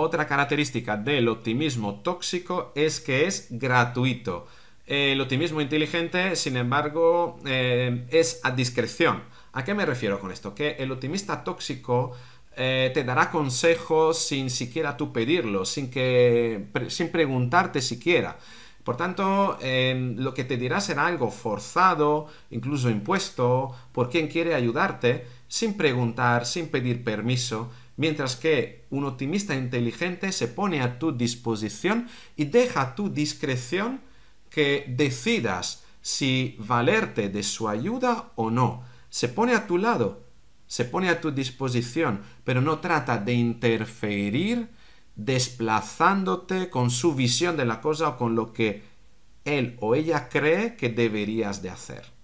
Otra característica del optimismo tóxico es que es gratuito. El optimismo inteligente, sin embargo, eh, es a discreción. ¿A qué me refiero con esto? Que el optimista tóxico eh, te dará consejos sin siquiera tú pedirlo, sin, que, sin preguntarte siquiera. Por tanto, eh, lo que te dirá será algo forzado, incluso impuesto, por quien quiere ayudarte, sin preguntar, sin pedir permiso mientras que un optimista inteligente se pone a tu disposición y deja a tu discreción que decidas si valerte de su ayuda o no. Se pone a tu lado, se pone a tu disposición, pero no trata de interferir desplazándote con su visión de la cosa o con lo que él o ella cree que deberías de hacer.